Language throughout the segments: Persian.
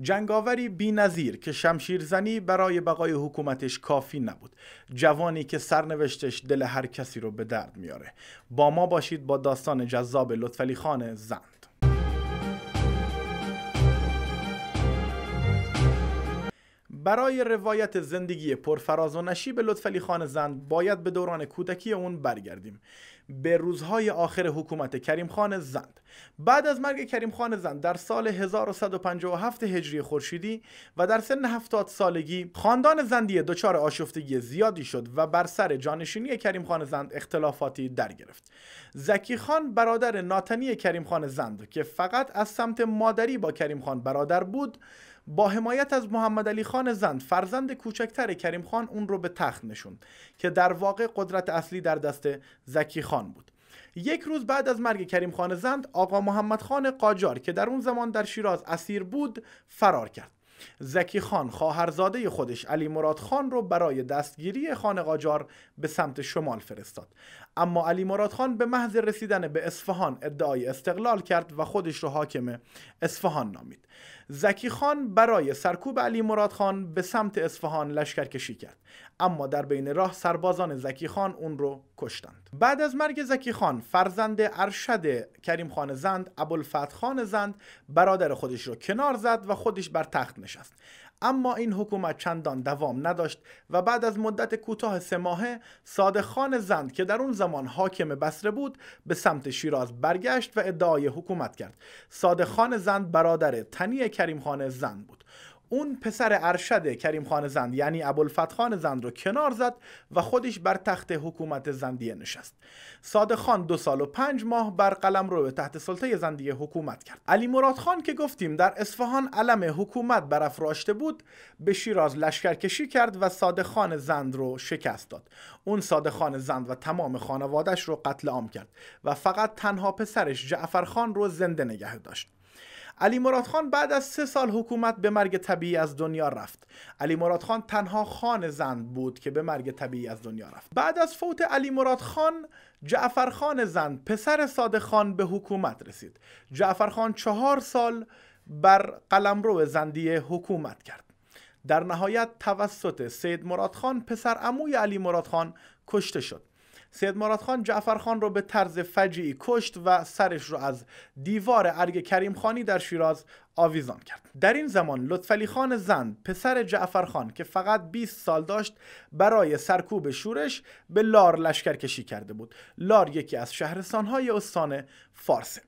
جنگاوری بینظیر که شمشیرزنی برای بقای حکومتش کافی نبود جوانی که سرنوشتش دل هر کسی رو به درد میاره با ما باشید با داستان جذاب لطفعلی خان زن برای روایت زندگی پرفراز و نشیب لطفعلی خان زند باید به دوران کودکی اون برگردیم به روزهای آخر حکومت کریم خان زند بعد از مرگ کریم خان زند در سال 1157 هجری خورشیدی و در سن 70 سالگی خاندان زندی دچار آشفتگی زیادی شد و بر سر جانشینی کریم خان زند اختلافاتی در گرفت زکی خان برادر ناتنی کریم خان زند که فقط از سمت مادری با کریم خان برادر بود با حمایت از محمد علی خان زند فرزند کوچکتر کریم خان اون رو به تخت نشوند که در واقع قدرت اصلی در دست زکی خان بود یک روز بعد از مرگ کریم خان زند آقا محمد خان قاجار که در اون زمان در شیراز اسیر بود فرار کرد زکی خان خواهرزاده خودش علی مراد خان رو برای دستگیری خان قاجار به سمت شمال فرستاد اما علی مراد خان به محض رسیدن به اصفهان ادعای استقلال کرد و خودش رو حاکم اصفهان نامید زکی خان برای سرکوب علی مراد خان به سمت اصفهان لشکر کشی کرد اما در بین راه سربازان زکی خان اون رو کشتند بعد از مرگ زکی خان فرزند ارشد کریم خان زند ابوالفتح خان زند برادر خودش رو کنار زد و خودش بر تخت نشست اما این حکومت چندان دوام نداشت و بعد از مدت کوتاه سه ماهه صادق خان زند که در اون زمان حاکم بسره بود به سمت شیراز برگشت و ادعای حکومت کرد صادق خان زند برادر تنی کریم خان زند بود اون پسر ارشد کریم خان زند یعنی ابوالفتح خان زند رو کنار زد و خودش بر تخت حکومت زندیه نشست صادق خان دو سال و پنج ماه بر قلم رو به تحت سلطه زندیه حکومت کرد علی مراد خان که گفتیم در اصفهان علم حکومت برافراشته بود به شیراز لشکرکشی کرد و صادق خان زند رو شکست داد اون صادق خان زند و تمام خانوادش رو قتل عام کرد و فقط تنها پسرش جعفر خان رو زنده نگه داشت علی مراد خان بعد از سه سال حکومت به مرگ طبیعی از دنیا رفت علی مراد خان تنها خان زند بود که به مرگ طبیعی از دنیا رفت بعد از فوت علی مراد خان جعفر خان زند پسر صادق خان به حکومت رسید جعفر خان چهار سال بر قلمرو زندیه حکومت کرد در نهایت توسط سید مراد خان پسر اموی علی مراد خان کشته شد سید مراد خان جعفر خان را به طرز فجیعی کشت و سرش را از دیوار ارگ کریم خانی در شیراز آویزان کرد در این زمان لطفعلی خان زند پسر جعفر خان که فقط 20 سال داشت برای سرکوب شورش به لار لشکر کشی کرده بود لار یکی از شهرستانهای استان فارسه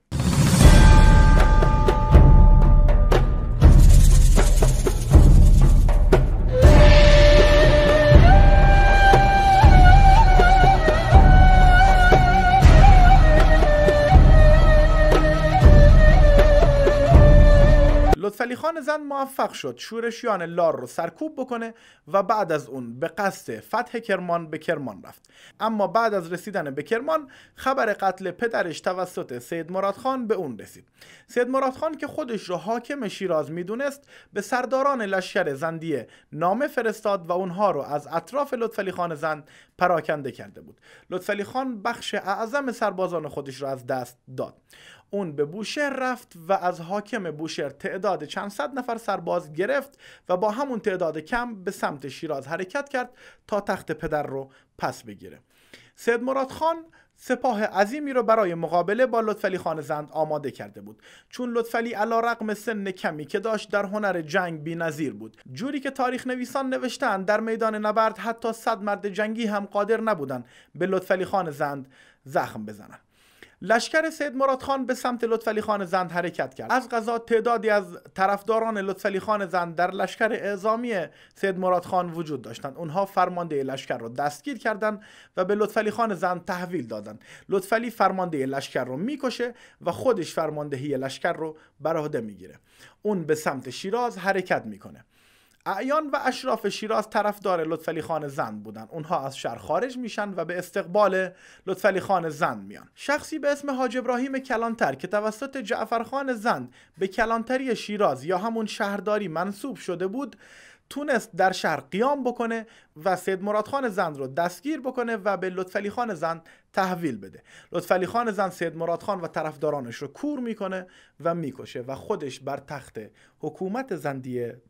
معطلی خان زن موفق شد شورشیان لار رو سرکوب بکنه و بعد از اون به قصد فتح کرمان به کرمان رفت اما بعد از رسیدن به کرمان خبر قتل پدرش توسط سید مراد خان به اون رسید سید مراد خان که خودش رو حاکم شیراز میدونست به سرداران لشکر زندیه نامه فرستاد و اونها رو از اطراف لطفعلی خان زند پراکنده کرده بود لطفعلی خان بخش اعظم سربازان خودش را از دست داد اون به بوشهر رفت و از حاکم بوشهر تعداد چند صد نفر سرباز گرفت و با همون تعداد کم به سمت شیراز حرکت کرد تا تخت پدر رو پس بگیره سید مراد خان سپاه عظیمی رو برای مقابله با لطفعلی خان زند آماده کرده بود چون لطفعلی علا رقم سن کمی که داشت در هنر جنگ بی بود جوری که تاریخ نویسان نوشتن در میدان نبرد حتی صد مرد جنگی هم قادر نبودن به لطفعلی خان زند زخم بزنند لشکر سید مراد خان به سمت لطفعلی خان زند حرکت کرد از غذا تعدادی از طرفداران لطفعلی خان زند در لشکر اعزامی سید مراد خان وجود داشتند اونها فرمانده لشکر را دستگیر کردند و به لطفعلی خان زند تحویل دادند لطفعلی فرمانده لشکر رو میکشه و خودش فرماندهی لشکر رو بر عهده میگیره اون به سمت شیراز حرکت میکنه اعیان و اشراف شیراز طرفدار لطفعلی خان زند بودند اونها از شهر خارج میشن و به استقبال لطفعلی خان زند میان شخصی به اسم حاج ابراهیم کلانتر که توسط خان زند به کلانتری شیراز یا همون شهرداری منصوب شده بود تونست در شهر قیام بکنه و سید مراد خان زند رو دستگیر بکنه و به لطفعلی خان زند تحویل بده لطفعلی خان زند سید مراد خان و طرفدارانش رو کور میکنه و میکشه و خودش بر تخت حکومت زندیه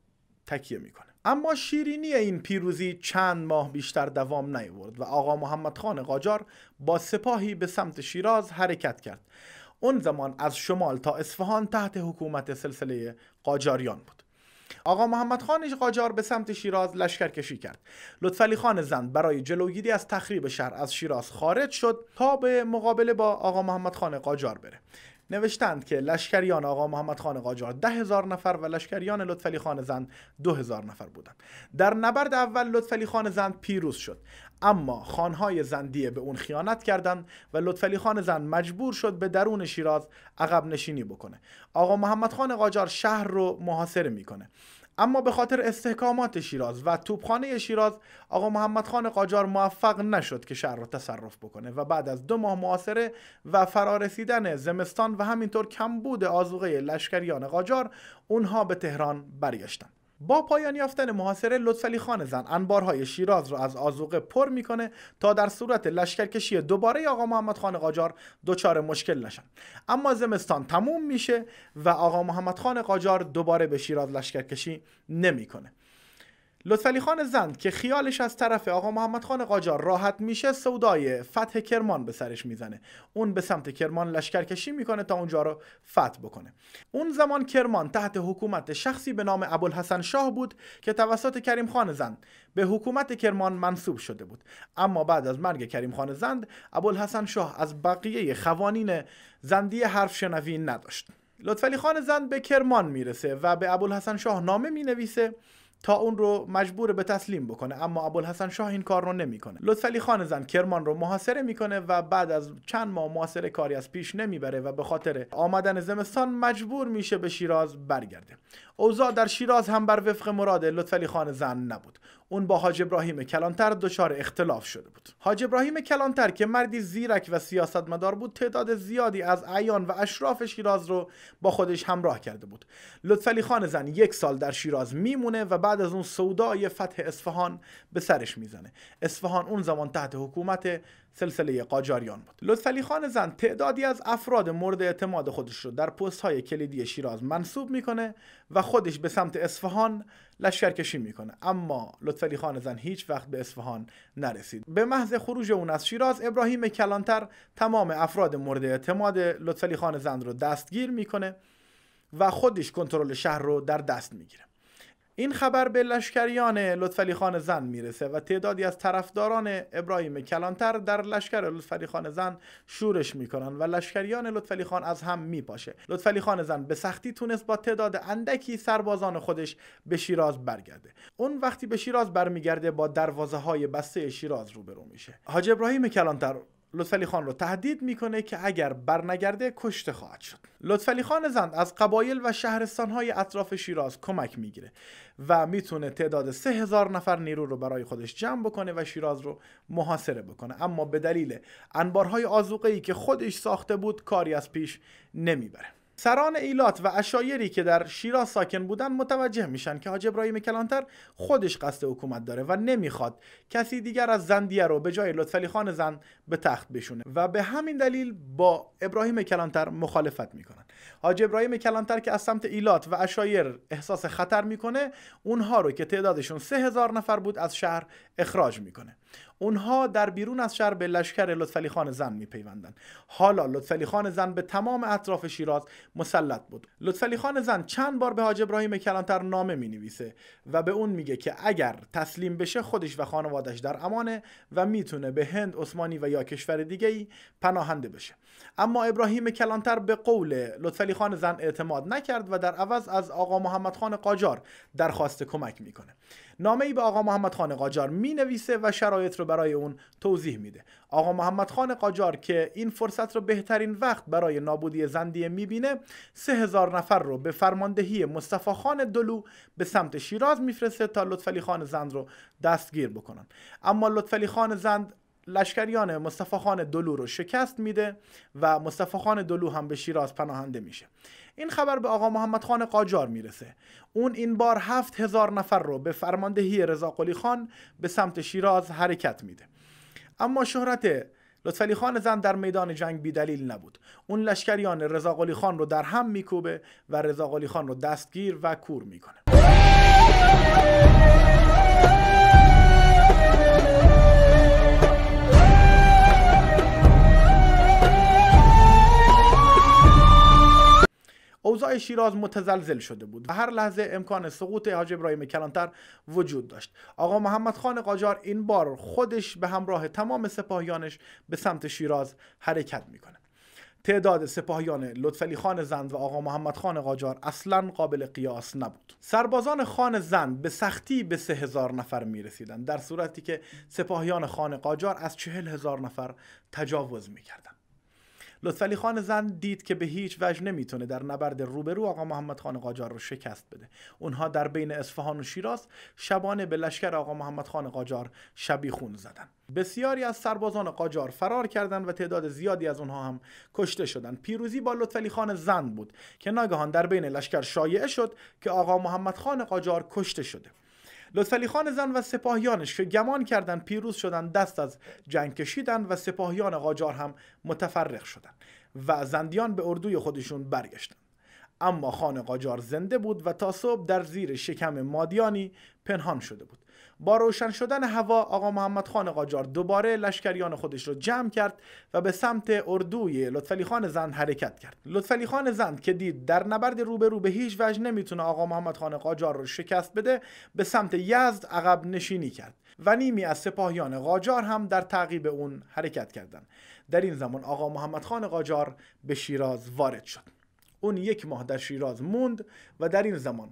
تکیه میکنه اما شیرینی این پیروزی چند ماه بیشتر دوام نیاورد و آقا محمد خان قاجار با سپاهی به سمت شیراز حرکت کرد اون زمان از شمال تا اصفهان تحت حکومت سلسله قاجاریان بود آقا محمد خان قاجار به سمت شیراز لشکر کشی کرد لطفعلی خان زند برای جلوگیری از تخریب شهر از شیراز خارج شد تا به مقابله با آقا محمد خان قاجار بره نوشتند که لشکریان آقا محمد خان قاجار ده هزار نفر و لشکریان لطفعلی خان زند دو هزار نفر بودند در نبرد اول لطفلی خان زند پیروز شد اما خانهای زندیه به اون خیانت کردند و لطفلی خان زند مجبور شد به درون شیراز عقب نشینی بکنه آقا محمد خان قاجار شهر رو محاصره میکنه اما به خاطر استحکامات شیراز و توپخانه شیراز آقا محمد خان قاجار موفق نشد که شهر را تصرف بکنه و بعد از دو ماه معاصره و فرارسیدن زمستان و همینطور کمبود آزوغه لشکریان قاجار اونها به تهران برگشتند با پایان یافتن محاصره لطفعلی خان زن انبارهای شیراز را از آزوقه پر میکنه تا در صورت لشکرکشی دوباره آقا محمد خان قاجار دچار مشکل نشن اما زمستان تموم میشه و آقا محمد خان قاجار دوباره به شیراز لشکرکشی نمیکنه لطفعلی خان زند که خیالش از طرف آقا محمد خان قاجار راحت میشه سودای فتح کرمان به سرش میزنه اون به سمت کرمان لشکرکشی میکنه تا اونجا رو فتح بکنه اون زمان کرمان تحت حکومت شخصی به نام ابوالحسن شاه بود که توسط کریم خان زند به حکومت کرمان منصوب شده بود اما بعد از مرگ کریم خان زند ابوالحسن شاه از بقیه خوانین زندی حرف شنوی نداشت لطفعلی خان زند به کرمان میرسه و به ابوالحسن شاه نامه مینویسه تا اون رو مجبور به تسلیم بکنه اما ابوالحسن شاه این کار رو نمیکنه لطفعلی خان زن کرمان رو محاصره میکنه و بعد از چند ماه محاصره کاری از پیش نمیبره و به خاطر آمدن زمستان مجبور میشه به شیراز برگرده اوضاع در شیراز هم بر وفق مراد لطفعلی خان زن نبود اون با حاج ابراهیم کلانتر دچار اختلاف شده بود حاج ابراهیم کلانتر که مردی زیرک و سیاستمدار بود تعداد زیادی از عیان و اشراف شیراز رو با خودش همراه کرده بود لطفعلی خان زن یک سال در شیراز میمونه و بعد از اون سودای فتح اصفهان به سرش میزنه اصفهان اون زمان تحت حکومت سلسله قاجاریان بود لطفعلی خان زن تعدادی از افراد مورد اعتماد خودش رو در های کلیدی شیراز منصوب میکنه و خودش به سمت اصفهان لشکرکشی میکنه اما لطفعلی خان زن هیچ وقت به اصفهان نرسید به محض خروج اون از شیراز ابراهیم کلانتر تمام افراد مورد اعتماد لطفعلی خان زن رو دستگیر میکنه و خودش کنترل شهر رو در دست میگیره این خبر به لشکریان لطفعلی خان زن میرسه و تعدادی از طرفداران ابراهیم کلانتر در لشکر لطفعلی خان زن شورش میکنن و لشکریان لطفعلی خان از هم میپاشه لطفعلی خان زن به سختی تونست با تعداد اندکی سربازان خودش به شیراز برگرده اون وقتی به شیراز برمیگرده با دروازه های بسته شیراز روبرو میشه حاج ابراهیم کلانتر لطفلی خان رو تهدید میکنه که اگر برنگرده کشته خواهد شد لطفلی خان زند از قبایل و های اطراف شیراز کمک میگیره و میتونه تعداد سه هزار نفر نیرو رو برای خودش جمع بکنه و شیراز رو محاصره بکنه اما به دلیل انبارهای آزوقه ای که خودش ساخته بود کاری از پیش نمیبره سران ایلات و اشایری که در شیراز ساکن بودن متوجه میشن که حاج ابراهیم کلانتر خودش قصد حکومت داره و نمیخواد کسی دیگر از زندیه رو به جای لطفعلی خان زند به تخت بشونه و به همین دلیل با ابراهیم کلانتر مخالفت میکنن حاج ابراهیم کلانتر که از سمت ایلات و اشایر احساس خطر میکنه اونها رو که تعدادشون سه هزار نفر بود از شهر اخراج میکنه اونها در بیرون از شهر به لشکر لطفعلی خان زن میپیوندند حالا لطفعلی خان زن به تمام اطراف شیراز مسلط بود لطفعلی خان زن چند بار به حاج ابراهیم کلانتر نامه می نویسه و به اون میگه که اگر تسلیم بشه خودش و خانوادش در امانه و میتونه به هند عثمانی و یا کشور دیگه ای پناهنده بشه اما ابراهیم کلانتر به قول لطفعلی خان زن اعتماد نکرد و در عوض از آقا محمد خان قاجار درخواست کمک میکنه نامه ای به آقا محمد خان قاجار می نویسه و شرایط رو برای اون توضیح میده آقا محمد خان قاجار که این فرصت رو بهترین وقت برای نابودی زندیه بینه سه هزار نفر رو به فرماندهی مصطفی خان دلو به سمت شیراز میفرسته تا لطفلی خان زند رو دستگیر بکنن اما لطفلی خان زند لشکریان مصطفی خان دلو رو شکست میده و مصطفی خان دلو هم به شیراز پناهنده میشه این خبر به آقا محمد خان قاجار میرسه اون این بار هفت هزار نفر رو به فرماندهی رضا خان به سمت شیراز حرکت میده اما شهرت لطفعلی خان زن در میدان جنگ بیدلیل نبود اون لشکریان رضا خان رو در هم میکوبه و رضا خان رو دستگیر و کور میکنه اوضاع شیراز متزلزل شده بود و هر لحظه امکان سقوط حاج ابراهیم کلانتر وجود داشت آقا محمد خان قاجار این بار خودش به همراه تمام سپاهیانش به سمت شیراز حرکت میکنه تعداد سپاهیان لطفعلی خان زند و آقا محمد خان قاجار اصلا قابل قیاس نبود سربازان خان زند به سختی به سه هزار نفر می رسیدن در صورتی که سپاهیان خان قاجار از چهل هزار نفر تجاوز می کردن. لطفعلی خان زن دید که به هیچ وجه نمیتونه در نبرد روبرو آقا محمد خان قاجار رو شکست بده اونها در بین اصفهان و شیراز شبانه به لشکر آقا محمد خان قاجار خون زدن. بسیاری از سربازان قاجار فرار کردند و تعداد زیادی از اونها هم کشته شدند پیروزی با لطفعلی خان زن بود که ناگهان در بین لشکر شایعه شد که آقا محمد خان قاجار کشته شده لطفعلی خان زن و سپاهیانش که گمان کردند پیروز شدند دست از جنگ کشیدند و سپاهیان قاجار هم متفرق شدند و زندیان به اردوی خودشون برگشتند اما خان قاجار زنده بود و تا صبح در زیر شکم مادیانی پنهان شده بود با روشن شدن هوا آقا محمد خان قاجار دوباره لشکریان خودش را جمع کرد و به سمت اردوی لطفلی خان زند حرکت کرد لطفلی خان زند که دید در نبرد روبرو به هیچ وجه نمیتونه آقا محمد خان قاجار رو شکست بده به سمت یزد عقب نشینی کرد و نیمی از سپاهیان قاجار هم در تعقیب اون حرکت کردند در این زمان آقا محمد خان قاجار به شیراز وارد شد اون یک ماه در شیراز موند و در این زمان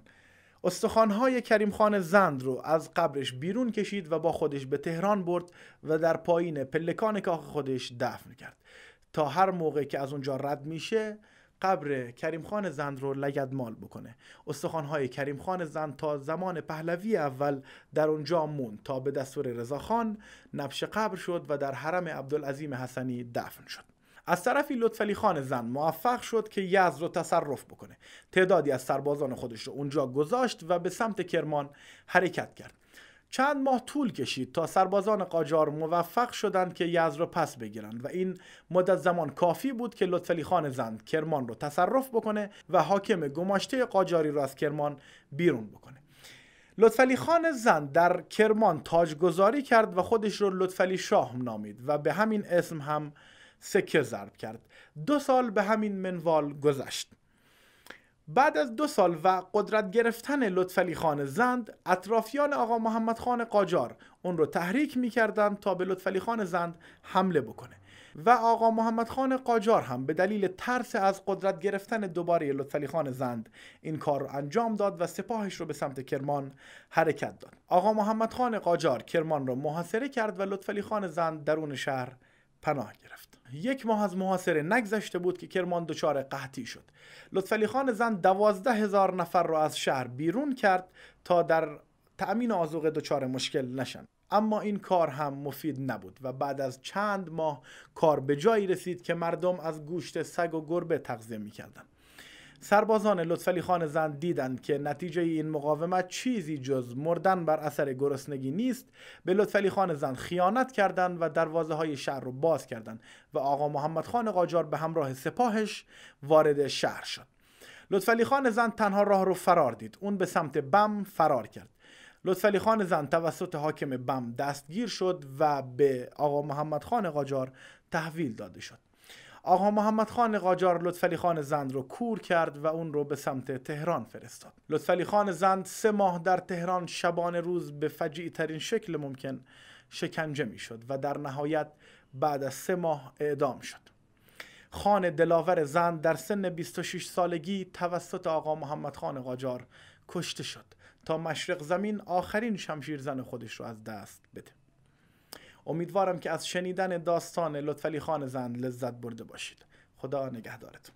استخانهای کریم خان زند رو از قبرش بیرون کشید و با خودش به تهران برد و در پایین پلکان کاخ خودش دفن کرد تا هر موقع که از اونجا رد میشه قبر کریم خان زند رو مال بکنه استخوانهای کریم خان زند تا زمان پهلوی اول در اونجا موند تا به دستور رضاخان نبش قبر شد و در حرم عبدالعظیم حسنی دفن شد از طرفی لطفلی خان زن موفق شد که یزد رو تصرف بکنه تعدادی از سربازان خودش رو اونجا گذاشت و به سمت کرمان حرکت کرد چند ماه طول کشید تا سربازان قاجار موفق شدند که یزد را پس بگیرند و این مدت زمان کافی بود که لطفلی خان زند کرمان رو تصرف بکنه و حاکم گماشته قاجاری را از کرمان بیرون بکنه لطفلی خان زند در کرمان تاجگذاری کرد و خودش رو لطفلی شاه نامید و به همین اسم هم سکه ضرب کرد دو سال به همین منوال گذشت بعد از دو سال و قدرت گرفتن لطفعلی خان زند اطرافیان آقا محمد خان قاجار اون رو تحریک میکردند تا به لطفعلی خان زند حمله بکنه و آقا محمد خان قاجار هم به دلیل ترس از قدرت گرفتن دوباره لطفعلی خان زند این کار رو انجام داد و سپاهش رو به سمت کرمان حرکت داد آقا محمد خان قاجار کرمان رو محاصره کرد و لطفعلی خان زند درون شهر پناه گرفت یک ماه از محاصره نگذشته بود که کرمان دچار قحطی شد لطفعلی خان زن دوازده هزار نفر را از شهر بیرون کرد تا در تأمین آزوقه دچار مشکل نشن اما این کار هم مفید نبود و بعد از چند ماه کار به جایی رسید که مردم از گوشت سگ و گربه تغذیه میکردند سربازان لطفعلی خان زن دیدند که نتیجه این مقاومت چیزی جز مردن بر اثر گرسنگی نیست به لطفعلی خان زن خیانت کردند و دروازه های شهر رو باز کردند و آقا محمد خان قاجار به همراه سپاهش وارد شهر شد لطفعلی خان زن تنها راه رو فرار دید اون به سمت بم فرار کرد لطفعلی خان زن توسط حاکم بم دستگیر شد و به آقا محمد خان قاجار تحویل داده شد آقا محمد خان قاجار لطفعلی خان زند رو کور کرد و اون رو به سمت تهران فرستاد لطفعلی خان زند سه ماه در تهران شبانه روز به فجیع ترین شکل ممکن شکنجه میشد و در نهایت بعد از سه ماه اعدام شد خان دلاور زند در سن 26 سالگی توسط آقا محمد خان قاجار کشته شد تا مشرق زمین آخرین شمشیر زن خودش رو از دست بده امیدوارم که از شنیدن داستان لطفلی خان زند لذت برده باشید خدا نگهدارتون